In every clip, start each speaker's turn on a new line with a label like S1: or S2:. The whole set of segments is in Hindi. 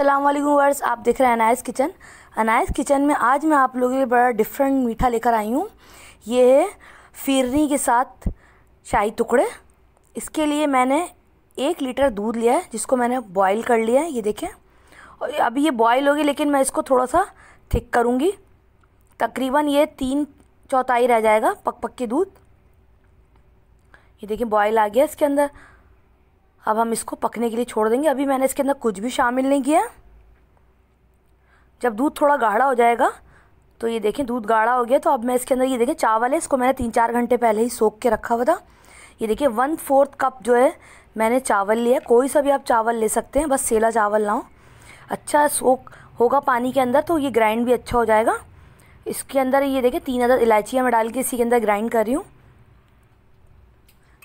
S1: असलम वर्स आप देख रहे हैं अनायस किचन अनायस किचन में आज मैं आप लोगों के लिए बड़ा डिफरेंट मीठा लेकर आई हूँ ये है फिरनी के साथ शाही टुकड़े इसके लिए मैंने एक लीटर दूध लिया है जिसको मैंने बॉईल कर लिया है ये देखें और अभी ये बॉईल होगी लेकिन मैं इसको थोड़ा सा थिक करूँगी तकरीबन ये तीन चौथाई रह जाएगा पक पक के दूध ये देखिए बॉयल आ गया इसके अंदर अब हम इसको पकने के लिए छोड़ देंगे अभी मैंने इसके अंदर कुछ भी शामिल नहीं किया जब दूध थोड़ा गाढ़ा हो जाएगा तो ये देखें दूध गाढ़ा हो गया तो अब मैं इसके अंदर ये देखें चावल है इसको मैंने तीन चार घंटे पहले ही सोख के रखा हुआ था ये देखिए वन फोर्थ कप जो है मैंने चावल लिया कोई सा भी आप चावल ले सकते हैं बस सेला चावल लाओ अच्छा सोख होगा पानी के अंदर तो ये ग्राइंड भी अच्छा हो जाएगा इसके अंदर ये देखें तीन हज़ार इलायचियाँ मैं डाल के इसी के अंदर ग्राइंड कर रही हूँ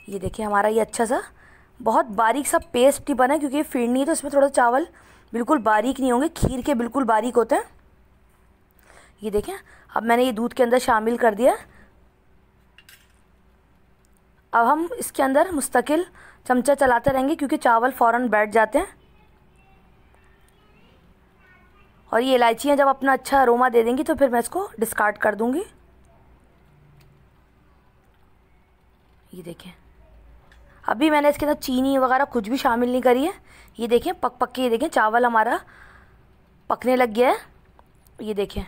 S1: ये देखिए हमारा ये अच्छा सा बहुत बारीक सा पेस्ट ही बना है क्योंकि ये फिरनी है तो इसमें थोड़ा चावल बिल्कुल बारीक नहीं होंगे खीर के बिल्कुल बारीक होते हैं ये देखें अब मैंने ये दूध के अंदर शामिल कर दिया अब हम इसके अंदर मुस्तकिल चमचा चलाते रहेंगे क्योंकि चावल फ़ौर बैठ जाते हैं और ये इलायचियाँ जब अपना अच्छा अरोमा दे देंगी तो फिर मैं इसको डिस्कार्ड कर दूँगी ये देखें अभी मैंने इसके साथ चीनी वगैरह कुछ भी शामिल नहीं करी है ये देखें पक पक के ये देखें चावल हमारा पकने लग गया है ये देखें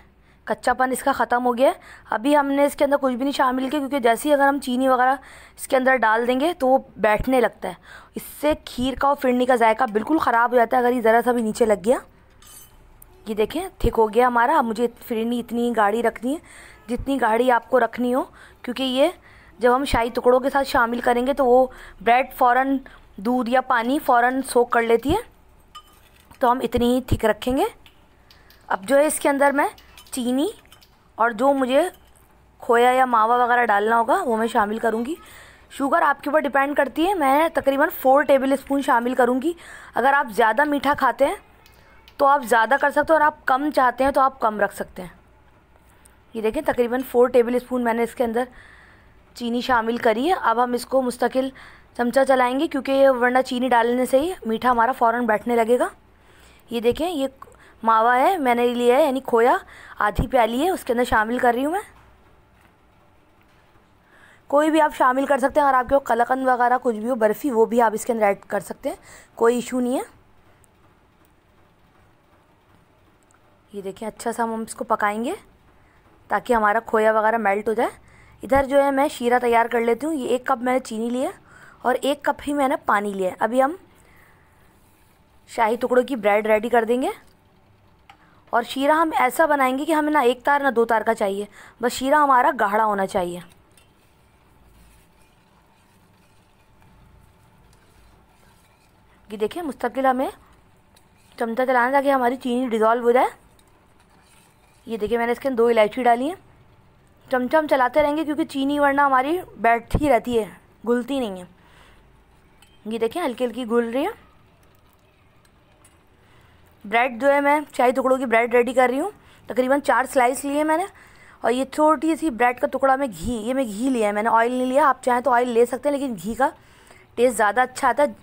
S1: कच्चापन इसका ख़त्म हो गया है अभी हमने इसके अंदर कुछ भी नहीं शामिल किया क्योंकि जैसे ही अगर हम चीनी वगैरह इसके अंदर डाल देंगे तो वो बैठने लगता है इससे खीर का और फिरनी का जायका बिल्कुल ख़राब हो जाता है अगर ये ज़रा सा भी नीचे लग गया ये देखें ठीक हो गया हमारा अब मुझे फिरनी इतनी गाढ़ी रखनी है जितनी गाढ़ी आपको रखनी हो क्योंकि ये जब हम शाही टुकड़ों के साथ शामिल करेंगे तो वो ब्रेड फ़ौरन दूध या पानी फ़ौरन सोख कर लेती है तो हम इतनी ही थिक रखेंगे अब जो है इसके अंदर मैं चीनी और जो मुझे खोया या मावा वगैरह डालना होगा वो मैं शामिल करूँगी शुगर आपके ऊपर डिपेंड करती है मैं तकरीबन फ़ोर टेबल स्पून शामिल करूँगी अगर आप ज़्यादा मीठा खाते हैं तो आप ज़्यादा कर सकते हो और आप कम चाहते हैं तो आप कम रख सकते हैं ये देखें तकरीबन फ़ोर टेबल स्पून मैंने इसके अंदर चीनी शामिल करी है अब हम इसको मुस्तकिल चमचा चलाएंगे क्योंकि वरना चीनी डालने से ही मीठा हमारा फ़ौर बैठने लगेगा ये देखें ये मावा है मैंने लिया है यानी खोया आधी प्याली है उसके अंदर शामिल कर रही हूँ मैं कोई भी आप शामिल कर सकते हैं अगर आपके कलकंद वगैरह कुछ भी हो बर्फ़ी वो भी आप इसके अंदर ऐड कर सकते हैं कोई इशू नहीं है ये देखें अच्छा सा हम इसको पकाएंगे ताकि हमारा खोया वगैरह मेल्ट हो जाए इधर जो है मैं शीरा तैयार कर लेती हूँ ये एक कप मैंने चीनी लिया और एक कप ही मैंने पानी लिया अभी हम शाही टुकड़ों की ब्रेड रेडी कर देंगे और शीरा हम ऐसा बनाएंगे कि हमें ना एक तार ना दो तार का चाहिए बस शीरा हमारा गाढ़ा होना चाहिए ये देखिए मुस्तकिल हमें चमचा चलाना ताकि हमारी चीनी डिज़ोल्व हो जाए ये देखिए मैंने इसके अंदर दो इलायची डाली है चमचम चलाते रहेंगे क्योंकि चीनी वरना हमारी बैठती रहती है घुलती नहीं है ये देखें हल्की हल्की घुल रही है ब्रेड जो है मैं चाय टुकड़ों की ब्रेड रेडी कर रही हूँ तकरीबन चार स्लाइस लिए मैंने और ये छोटी सी ब्रेड का टुकड़ा में घी ये मैं घी लिया है मैंने ऑयल नहीं लिया आप चाहें तो ऑयल ले सकते हैं लेकिन घी का टेस्ट ज़्यादा अच्छा आता है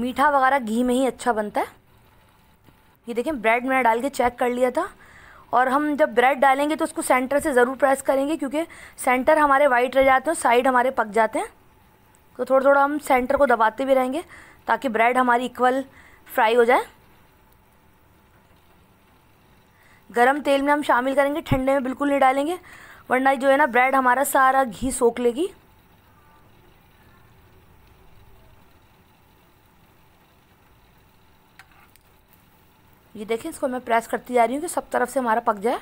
S1: मीठा वगैरह घी में ही अच्छा बनता है ये देखें ब्रेड मैंने डाल के चेक कर लिया था और हम जब ब्रेड डालेंगे तो उसको सेंटर से ज़रूर प्रेस करेंगे क्योंकि सेंटर हमारे वाइट रह जाते हैं साइड हमारे पक जाते हैं तो थोड़ा थोड़ा हम सेंटर को दबाते भी रहेंगे ताकि ब्रेड हमारी इक्वल फ्राई हो जाए गरम तेल में हम शामिल करेंगे ठंडे में बिल्कुल नहीं डालेंगे वरना जो है ना ब्रेड हमारा सारा घी सोख लेगी ये देखें इसको मैं प्रेस करती जा रही हूँ कि सब तरफ से हमारा पक जाए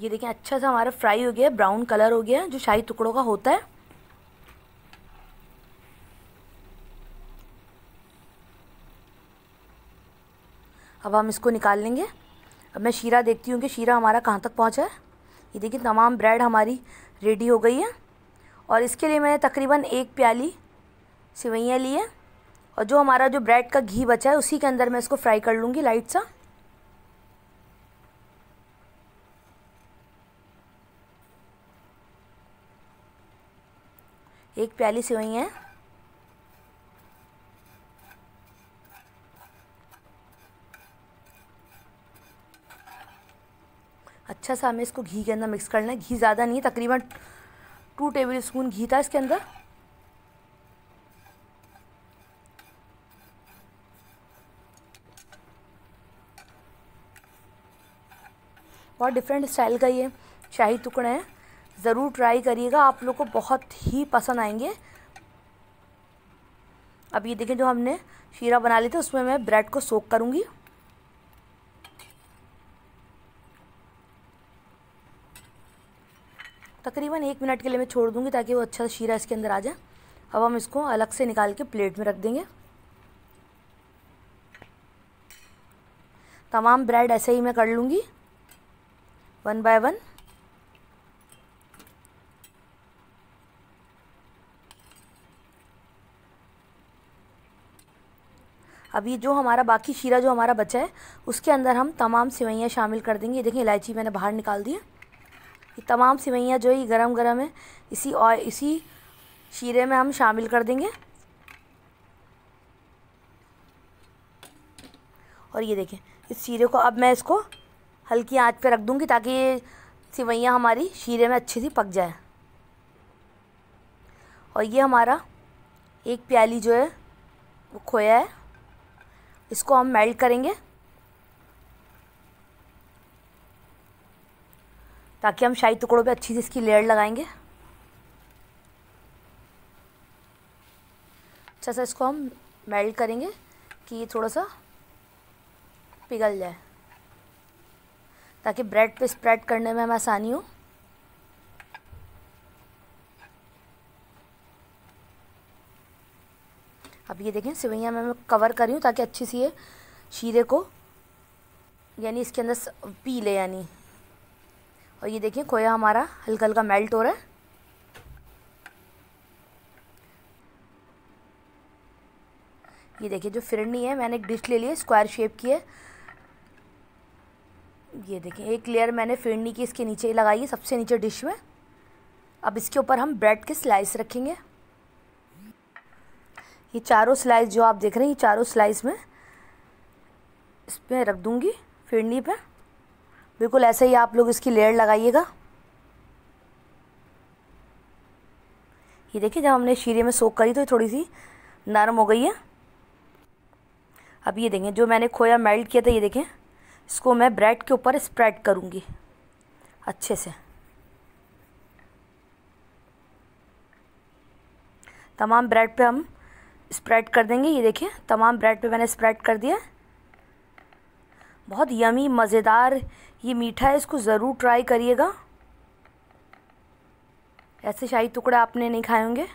S1: ये देखें अच्छा सा हमारा फ्राई हो गया ब्राउन कलर हो गया जो शाही टुकड़ों का होता है अब हम इसको निकाल लेंगे अब मैं शीरा देखती हूँ कि शीरा हमारा कहाँ तक पहुँचा है ये देखिए तमाम ब्रेड हमारी रेडी हो गई है और इसके लिए मैंने तकरीबन एक प्याली सिवैयाँ ली है और जो हमारा जो ब्रेड का घी बचा है उसी के अंदर मैं इसको फ्राई कर लूँगी लाइट सा एक प्याली सिवई है अच्छा सा हमें इसको घी के अंदर मिक्स करना है घी ज़्यादा नहीं है तकरीबन टू टेबल स्पून घी था इसके अंदर बहुत डिफरेंट स्टाइल का ये शाही टुकड़े हैं ज़रूर ट्राई करिएगा आप लोग को बहुत ही पसंद आएंगे अब ये देखें जो हमने शीरा बना लिया था उसमें मैं ब्रेड को सोक करूँगी तकरीबन एक मिनट के लिए मैं छोड़ दूँगी ताकि वो अच्छा शीरा इसके अंदर आ जाए अब हम इसको अलग से निकाल के प्लेट में रख देंगे तमाम ब्रेड ऐसे ही मैं कर लूँगी वन बाय वन अब ये जो हमारा बाकी शीरा जो हमारा बचा है उसके अंदर हम तमाम सेवैयाँ शामिल कर देंगे देखिए देखें इलायची मैंने बाहर निकाल दी है ये तमाम सिवैयाँ जो है गरम गरम है इसी और इसी शीरे में हम शामिल कर देंगे और ये देखें इस शीरे को अब मैं इसको हल्की आंच पे रख दूँगी ताकि ये सिवैयाँ हमारी शीरे में अच्छी सी पक जाए और ये हमारा एक प्याली जो है वो खोया है इसको हम मेल्ट करेंगे ताकि हम शाही टुकड़ों पे अच्छी से इसकी लेयर लगाएंगे अच्छा सा इसको हम मेल्ट करेंगे कि थोड़ा सा पिघल जाए ताकि ब्रेड पे स्प्रेड करने में हमें आसानी हो अब ये देखें सिवैया मैं कवर कर रही हूँ ताकि अच्छी सी ये शीरे को यानी इसके अंदर पी ले यानी और ये देखिए खोया हमारा हल्का हल्का मेल्ट हो रहा है ये देखिए जो फिरनी है मैंने एक डिश ले ली है स्क्वायर शेप की है ये देखिए एक लेयर मैंने फिरनी की इसके नीचे लगाई है सबसे नीचे डिश में अब इसके ऊपर हम ब्रेड के स्लाइस रखेंगे ये चारों स्लाइस जो आप देख रहे हैं ये चारों स्लाइस में इस पर रख दूँगी फिरनी पर बिल्कुल ऐसे ही आप लोग इसकी लेयर लगाइएगा ये देखिए जब हमने शीरे में सोख करी तो ये थोड़ी सी नरम हो गई है अब ये देखें जो मैंने खोया मेल्ट किया था ये देखें इसको मैं ब्रेड के ऊपर स्प्रेड करूँगी अच्छे से तमाम ब्रेड पे हम स्प्रेड कर देंगे ये देखिए तमाम ब्रेड पे मैंने स्प्रेड कर दिया है बहुत यमी मज़ेदार ये मीठा है इसको ज़रूर ट्राई करिएगा ऐसे शाही टुकड़ा आपने नहीं खाए होंगे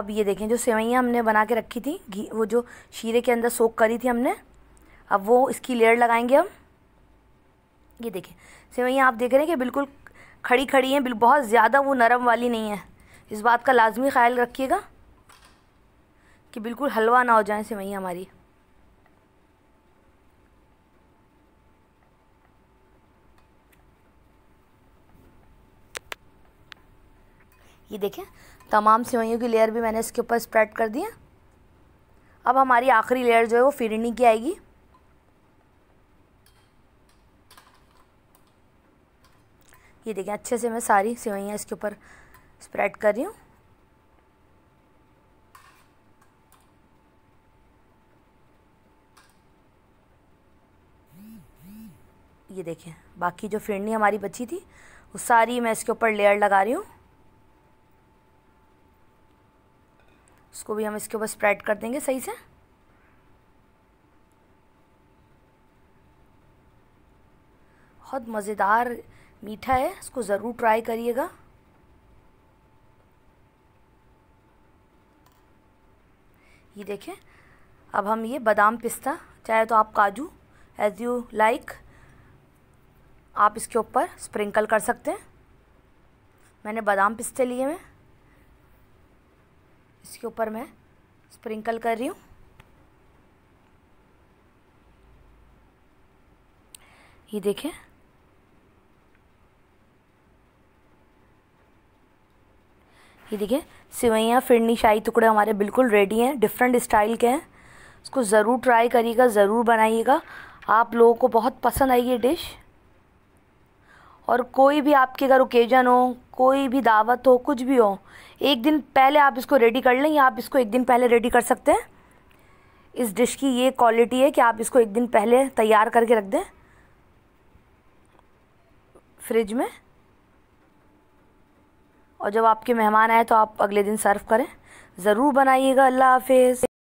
S1: अब ये देखें जो सेवैयाँ हमने बना के रखी थी घी वो जो शीरे के अंदर सोख करी थी हमने अब वो इसकी लेयर लगाएंगे हम ये देखें सेवैयाँ आप देख रहे हैं कि बिल्कुल खड़ी खड़ी हैं बहुत ज़्यादा वो नरम वाली नहीं है इस बात का लाजमी ख्याल रखिएगा कि बिल्कुल हलवा ना हो जाए सेवैयाँ हमारी ये देखें तमाम सेवैयों की लेयर भी मैंने इसके ऊपर स्प्रेड कर दी है अब हमारी आखिरी लेयर जो है वो फिरनी की आएगी ये देखें अच्छे से मैं सारी सेवैयाँ इसके ऊपर स्प्रेड कर रही हूँ ये देखें बाकी जो फिरनी हमारी बची थी वो सारी मैं इसके ऊपर लेयर लगा रही हूँ उसको भी हम इसके ऊपर स्प्रेड कर देंगे सही से बहुत मज़ेदार मीठा है इसको ज़रूर ट्राई करिएगा ये देखें अब हम ये बादाम पिस्ता चाहे तो आप काजू एज़ यू लाइक आप इसके ऊपर स्प्रिंकल कर सकते हैं मैंने बादाम पिस्ते लिए हैं इसके ऊपर मैं स्प्रिंकल कर रही हूँ ये देखें ये देखिए सिवैयाँ फिरनी शाही टुकड़े हमारे बिल्कुल रेडी हैं डिफरेंट स्टाइल के हैं इसको ज़रूर ट्राई करिएगा ज़रूर बनाइएगा आप लोगों को बहुत पसंद आई ये डिश और कोई भी आपके अगर ओकेजन हो कोई भी दावत हो कुछ भी हो एक दिन पहले आप इसको रेडी कर लें या आप इसको एक दिन पहले रेडी कर सकते हैं इस डिश की ये क्वालिटी है कि आप इसको एक दिन पहले तैयार करके रख दें फ्रिज में और जब आपके मेहमान आए तो आप अगले दिन सर्व करें ज़रूर बनाइएगा अल्लाह हाफिज़